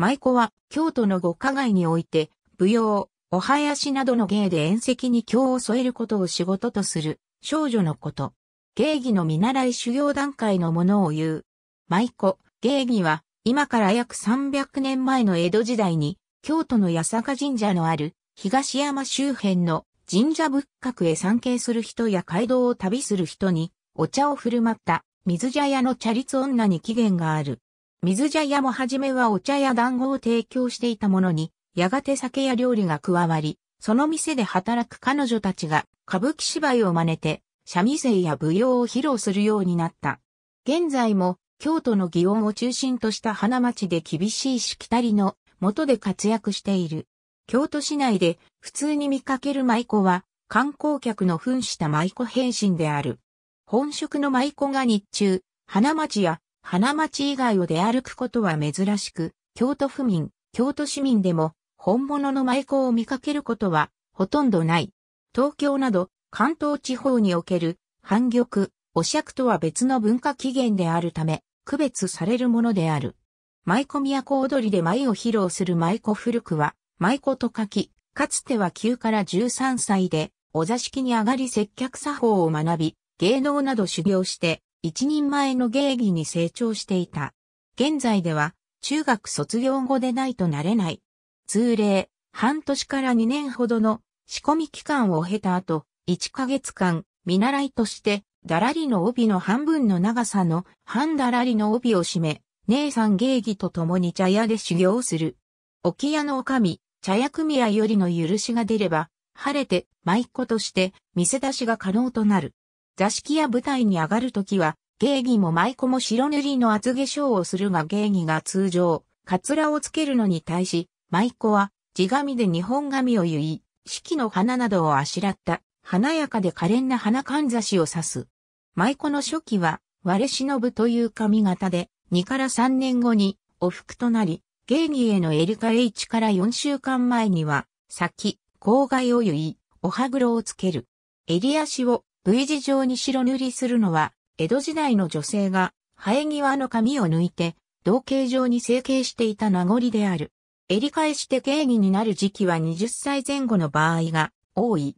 舞妓は京都の五花街において、舞踊、お囃子などの芸で宴席に京を添えることを仕事とする少女のこと。芸儀の見習い修行段階のものを言う。舞妓、芸儀は今から約300年前の江戸時代に京都の八坂神社のある東山周辺の神社仏閣へ参詣する人や街道を旅する人にお茶を振る舞った水茶屋の茶律女に起源がある。水茶屋も初めはお茶や団子を提供していたものに、やがて酒や料理が加わり、その店で働く彼女たちが歌舞伎芝居を真似て、三味線や舞踊を披露するようになった。現在も、京都の祇園を中心とした花町で厳しいしきたりの元で活躍している。京都市内で普通に見かける舞妓は、観光客の扮した舞妓変身である。本職の舞妓が日中、花町や花街以外を出歩くことは珍しく、京都府民、京都市民でも本物の舞妓を見かけることはほとんどない。東京など関東地方における反玉、お釈とは別の文化起源であるため、区別されるものである。舞妓都踊りで舞を披露する舞妓古くは、舞妓と書き、かつては9から13歳で、お座敷に上がり接客作法を学び、芸能など修行して、一人前の芸妓に成長していた。現在では、中学卒業後でないとなれない。通例、半年から2年ほどの仕込み期間を経た後、1ヶ月間、見習いとして、だらりの帯の半分の長さの半だらりの帯を締め、姉さん芸妓と共に茶屋で修行する。沖屋の女将、茶屋組合よりの許しが出れば、晴れて舞妓として見せ出しが可能となる。座敷や舞台に上がるときは、芸妓も舞妓も白塗りの厚化粧をするが芸妓が通常、カツラをつけるのに対し、舞妓は、地紙で日本髪を結い、四季の花などをあしらった、華やかで可憐な花かんざしを指す。舞妓の初期は、割れ忍ぶという髪型で、2から3年後に、お服となり、芸妓へのエリカ H から4週間前には、先、郊外を結い、お歯黒をつける。襟足を V 字状に白塗りするのは、江戸時代の女性が生え際の髪を抜いて、同形状に成形していた名残である。襟返して芸儀になる時期は20歳前後の場合が多い。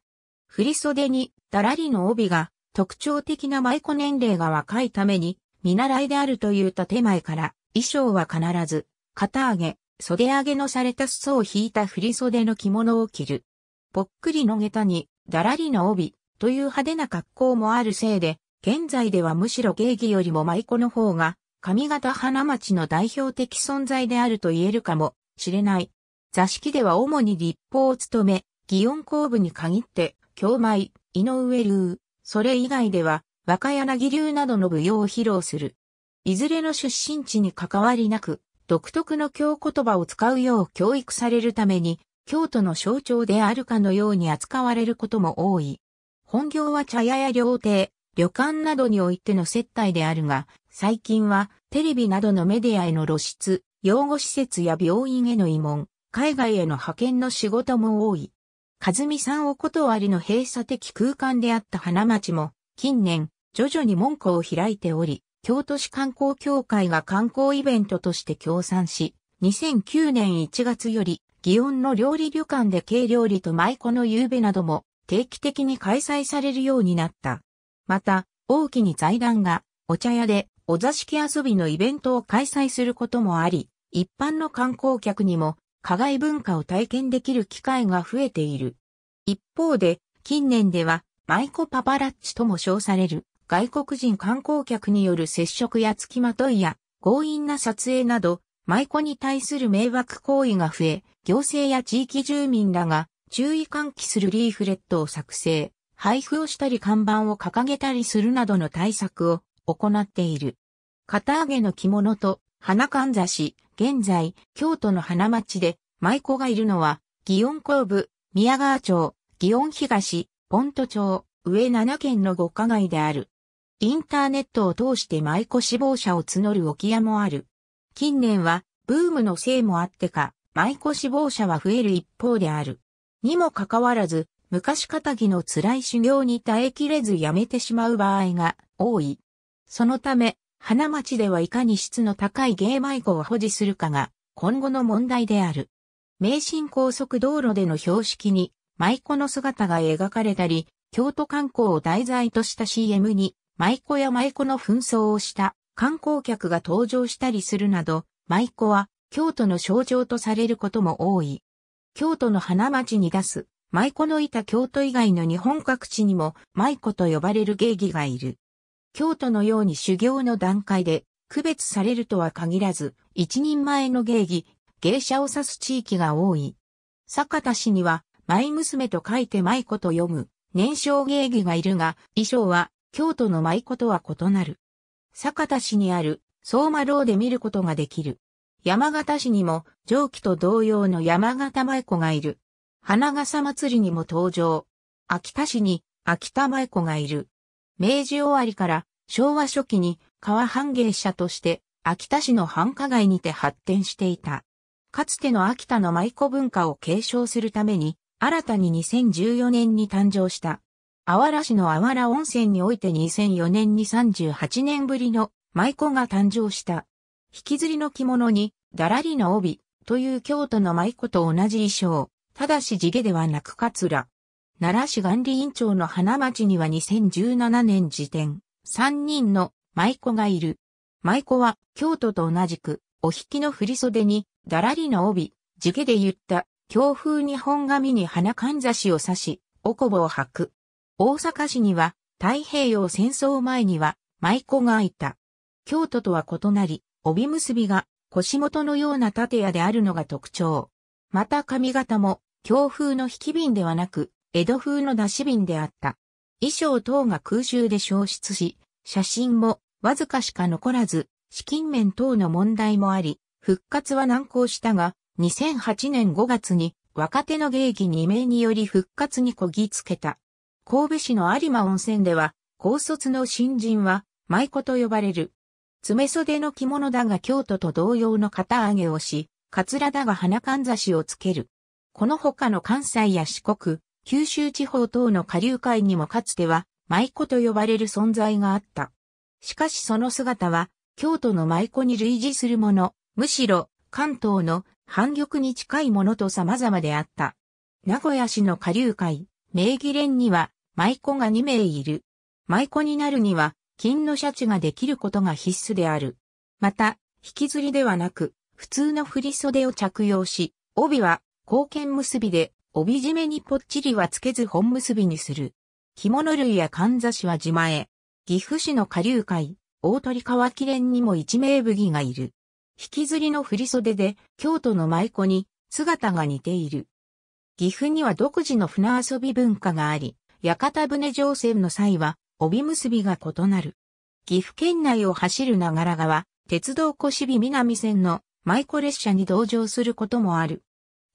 振袖にだらりの帯が特徴的な舞妓年齢が若いために見習いであるという建前から衣装は必ず肩上げ、袖上げのされた裾を引いた振袖の着物を着る。ぽっくりの下駄にだらりの帯、という派手な格好もあるせいで、現在ではむしろ芸妓よりも舞妓の方が、上方花町の代表的存在であると言えるかもしれない。座敷では主に立法を務め、祇園公部に限って、京舞、井上流、それ以外では、若柳流などの舞踊を披露する。いずれの出身地に関わりなく、独特の京言葉を使うよう教育されるために、京都の象徴であるかのように扱われることも多い。本業は茶屋や料亭、旅館などにおいての接待であるが、最近はテレビなどのメディアへの露出、養護施設や病院への慰問、海外への派遣の仕事も多い。和美さんお断りの閉鎖的空間であった花町も、近年、徐々に門戸を開いており、京都市観光協会が観光イベントとして協賛し、2009年1月より、祇園の料理旅館で軽料理と舞妓の夕べなども定期的に開催されるようになった。また、大きに財団がお茶屋でお座敷遊びのイベントを開催することもあり、一般の観光客にも加害文化を体験できる機会が増えている。一方で、近年では、マイコパパラッチとも称される外国人観光客による接触や付きまといや強引な撮影など、舞妓に対する迷惑行為が増え、行政や地域住民らが注意喚起するリーフレットを作成、配布をしたり看板を掲げたりするなどの対策を行っている。片揚げの着物と花かんざし、現在、京都の花町で舞妓がいるのは、祇園工部、宮川町、祇園東、ポント町、上7県の五課街である。インターネットを通して舞妓志望者を募る置屋もある。近年は、ブームのせいもあってか、舞妓志望者は増える一方である。にもかかわらず、昔仇の辛い修行に耐えきれずやめてしまう場合が多い。そのため、花町ではいかに質の高い芸迷子を保持するかが今後の問題である。名神高速道路での標識に舞妓の姿が描かれたり、京都観光を題材とした CM に舞妓や舞妓の紛争をした観光客が登場したりするなど、舞妓は京都の象徴とされることも多い。京都の花町に出す、舞妓のいた京都以外の日本各地にも舞妓と呼ばれる芸妓がいる。京都のように修行の段階で区別されるとは限らず、一人前の芸妓、芸者を指す地域が多い。坂田市には、舞娘と書いて舞妓と読む、年少芸妓がいるが、衣装は京都の舞妓とは異なる。坂田市にある相馬楼で見ることができる。山形市にも上記と同様の山形舞子がいる。花笠祭りにも登場。秋田市に秋田舞子がいる。明治終わりから昭和初期に川半芸者として秋田市の繁華街にて発展していた。かつての秋田の舞子文化を継承するために、新たに2014年に誕生した。あわら市のあわら温泉において2004年に38年ぶりの舞子が誕生した。引きずりの着物に、だらりの帯、という京都の舞子と同じ衣装、ただし地毛ではなくカツラ。奈良市元里院長の花町には2017年時点、3人の舞子がいる。舞子は京都と同じく、お引きの振袖に、だらりの帯、地毛で言った、強風日本髪に花かんざしを刺し、おこぼを履く。大阪市には、太平洋戦争前には、舞妓がいた。京都とは異なり、帯結びが腰元のような縦屋であるのが特徴。また髪型も、強風の引き瓶ではなく、江戸風の出し瓶であった。衣装等が空襲で消失し、写真もわずかしか残らず、資金面等の問題もあり、復活は難航したが、2008年5月に若手の芸妓2名により復活にこぎつけた。神戸市の有馬温泉では、高卒の新人は、舞妓と呼ばれる。爪袖の着物だが京都と同様の肩上げをし、カツラだが花かんざしをつける。この他の関西や四国、九州地方等の下流界にもかつては、舞妓と呼ばれる存在があった。しかしその姿は、京都の舞妓に類似するもの、むしろ、関東の反玉に近いものと様々であった。名古屋市の下流会、名義連には、舞妓が2名いる。舞妓になるには、金のシャチができることが必須である。また、引きずりではなく、普通の振袖を着用し、帯は、貢献結びで、帯締めにぽっちりはつけず本結びにする。着物類やかんざしは自前。岐阜市の下流会、大鳥川記念にも一名武器がいる。引きずりの振袖で、京都の舞妓に、姿が似ている。岐阜には独自の船遊び文化があり、屋形船乗船の際は、帯結びが異なる。岐阜県内を走る長良川、鉄道越美南線の舞子列車に同乗することもある。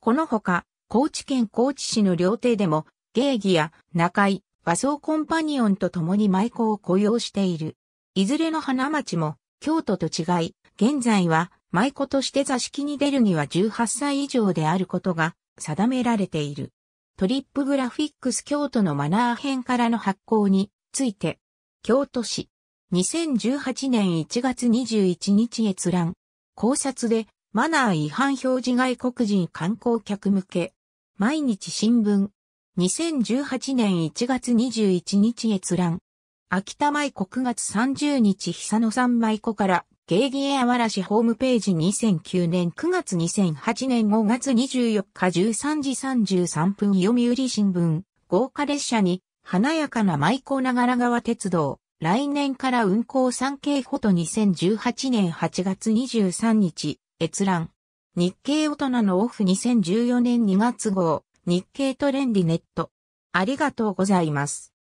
このほか、高知県高知市の料亭でも、芸妓や中井、和装コンパニオンと共に舞妓を雇用している。いずれの花町も、京都と違い、現在は舞妓として座敷に出るには18歳以上であることが定められている。トリップグラフィックス京都のマナー編からの発行について、京都市、2018年1月21日閲覧、考察で、マナー違反表示外国人観光客向け、毎日新聞、2018年1月21日閲覧、秋田舞国月30日久野さん舞子から芸妓やワラシホームページ2009年9月2008年5月24日13時33分読売新聞、豪華列車に華やかな舞妓長良川鉄道、来年から運行産経フォト2018年8月23日、閲覧。日経大人のオフ2014年2月号、日経トレンディネット。ありがとうございます。